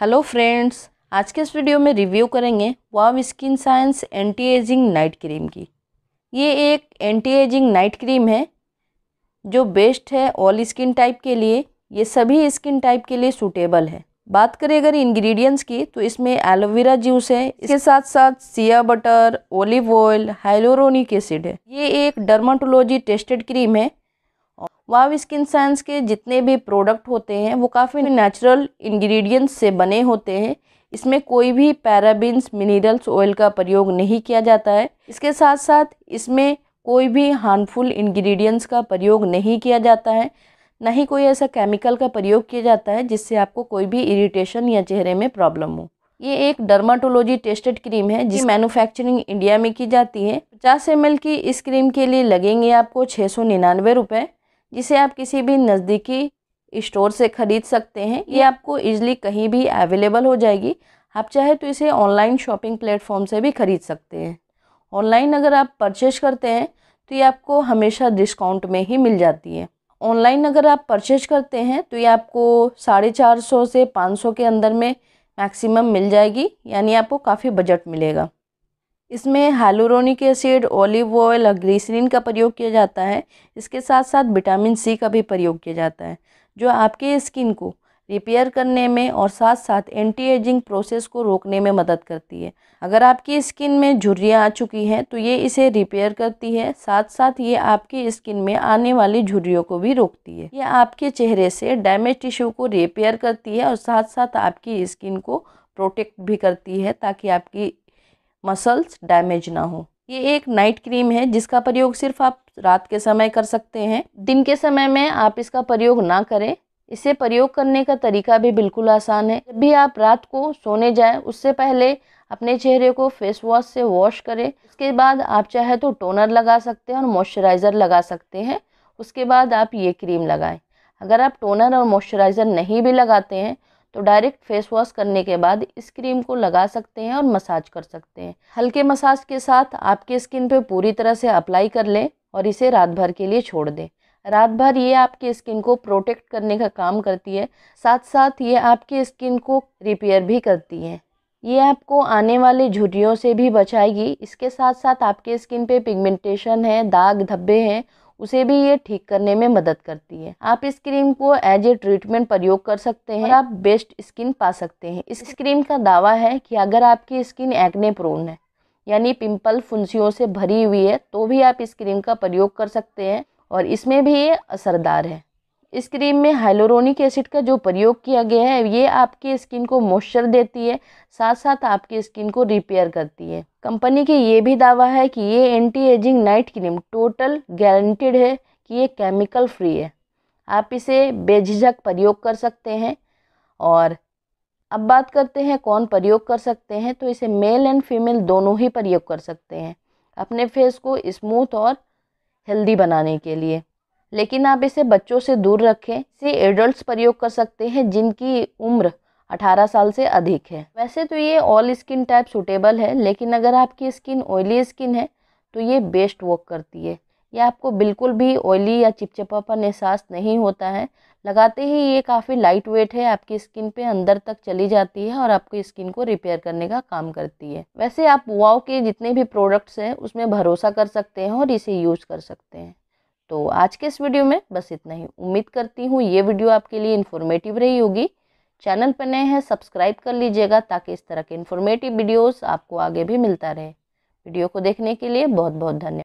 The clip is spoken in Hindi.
हेलो फ्रेंड्स आज के इस वीडियो में रिव्यू करेंगे वाव skin science anti ageing night cream की ये एक एंटी एजिंग नाइट क्रीम है जो बेस्ट है ऑल स्किन टाइप के लिए ये सभी स्किन टाइप के लिए सूटेबल है बात करें अगर इंग्रेडिएंट्स की तो इसमें एलोवेरा जूस है इसके साथ साथ shea butter olive oil hyaluronic acid है ये एक डर्माटोलॉजी टेस्टेड क्रीम है वाव स्किन साइंस के जितने भी प्रोडक्ट होते हैं वो काफ़ी नेचुरल इंग्रेडिएंट्स से बने होते हैं इसमें कोई भी पैराबिन्स मिनरल्स ऑयल का प्रयोग नहीं किया जाता है इसके साथ साथ इसमें कोई भी हार्मफुल इंग्रेडिएंट्स का प्रयोग नहीं किया जाता है ना ही कोई ऐसा केमिकल का प्रयोग किया जाता है जिससे आपको कोई भी इरिटेशन या चेहरे में प्रॉब्लम हो ये एक डर्माटोलॉजी टेस्टेड क्रीम है जिसकी मैन्युफैक्चरिंग इंडिया में की जाती है पचास एम की इस क्रीम के लिए लगेंगे आपको छः सौ निन्यानवे रुपये जिसे आप किसी भी नज़दीकी स्टोर से ख़रीद सकते हैं ये आपको ईजिली कहीं भी अवेलेबल हो जाएगी आप चाहे तो इसे ऑनलाइन शॉपिंग प्लेटफॉर्म से भी ख़रीद सकते हैं ऑनलाइन अगर आप परचेज करते हैं तो ये आपको हमेशा डिस्काउंट में ही मिल जाती है ऑनलाइन अगर आप परचेज करते हैं तो ये आपको साढ़े चार सौ से पाँच सौ के अंदर में मैक्सिमम मिल जाएगी यानी आपको काफ़ी बजट मिलेगा इसमें हाइलुरोनिक एसिड ऑलिव ऑयल और ग्लिसरीन का प्रयोग किया जाता है इसके साथ साथ विटामिन सी का भी प्रयोग किया जाता है जो आपके स्किन को रिपेयर करने में और साथ साथ एंटी एजिंग प्रोसेस को रोकने में मदद करती है अगर आपकी स्किन में झुर्रियाँ आ चुकी हैं तो ये इसे रिपेयर करती है साथ साथ ये आपकी स्किन में आने वाली झुर्रियों को भी रोकती है ये आपके चेहरे से डैमेज टिश्यू को रिपेयर करती है और साथ साथ आपकी स्किन को प्रोटेक्ट भी करती है ताकि आपकी मसल्स डैमेज ना हो ये एक नाइट क्रीम है जिसका प्रयोग सिर्फ आप रात के समय कर सकते हैं दिन के समय में आप इसका प्रयोग ना करें इसे प्रयोग करने का तरीका भी बिल्कुल आसान है जब भी आप रात को सोने जाए उससे पहले अपने चेहरे को फेस वॉश से वॉश करें उसके बाद आप चाहे तो टोनर लगा सकते हैं और मॉइस्चराइज़र लगा सकते हैं उसके बाद आप ये क्रीम लगाएं अगर आप टोनर और मॉइस्चराइज़र नहीं भी लगाते हैं तो डायरेक्ट फेस वॉश करने के बाद इस क्रीम को लगा सकते हैं और मसाज कर सकते हैं हल्के मसाज के साथ आपके स्किन पे पूरी तरह से अप्लाई कर लें और इसे रात भर के लिए छोड़ दें रात भर ये आपके स्किन को प्रोटेक्ट करने का काम करती है साथ साथ ये आपके स्किन को रिपेयर भी करती है ये आपको आने वाले झुटियों से भी बचाएगी इसके साथ साथ आपके स्किन पे पिगमेंटेशन है दाग धब्बे हैं उसे भी ये ठीक करने में मदद करती है आप इस क्रीम को एज ए ट्रीटमेंट प्रयोग कर सकते हैं और आप बेस्ट स्किन पा सकते हैं इस क्रीम का दावा है कि अगर आपकी स्किन एक्ने प्रोन है यानी पिंपल फुंसियों से भरी हुई है तो भी आप इस क्रीम का प्रयोग कर सकते हैं और इसमें भी ये असरदार है इस क्रीम में हाइलोरोनिक एसिड का जो प्रयोग किया गया है ये आपकी स्किन को मॉइस्चर देती है साथ साथ आपकी स्किन को रिपेयर करती है कंपनी की ये भी दावा है कि ये anti ageing night cream total guaranteed है कि ये केमिकल फ्री है आप इसे बेझिझक प्रयोग कर सकते हैं और अब बात करते हैं कौन प्रयोग कर सकते हैं तो इसे मेल एंड फीमेल दोनों ही प्रयोग कर सकते हैं अपने फेस को स्मूथ और हेल्दी बनाने के लिए लेकिन आप इसे बच्चों से दूर रखें इसे एडल्ट प्रयोग कर सकते हैं जिनकी उम्र 18 साल से अधिक है वैसे तो ये ऑल स्किन टाइप सूटेबल है लेकिन अगर आपकी स्किन ऑयली स्किन है तो ये बेस्ट वर्क करती है यह आपको बिल्कुल भी ऑयली या चिपचिपापन एहसास नहीं होता है लगाते ही ये काफ़ी लाइट वेट है आपकी स्किन पे अंदर तक चली जाती है और आपकी स्किन को रिपेयर करने का काम करती है वैसे आप वाओ के जितने भी प्रोडक्ट्स हैं उसमें भरोसा कर सकते हैं और इसे यूज़ कर सकते हैं तो आज के इस वीडियो में बस इतना ही उम्मीद करती हूँ ये वीडियो आपके लिए इन्फॉर्मेटिव रही होगी चैनल पर नए हैं सब्सक्राइब कर लीजिएगा ताकि इस तरह के इन्फॉर्मेटिव वीडियोज़ आपको आगे भी मिलता रहे वीडियो को देखने के लिए बहुत बहुत धन्यवाद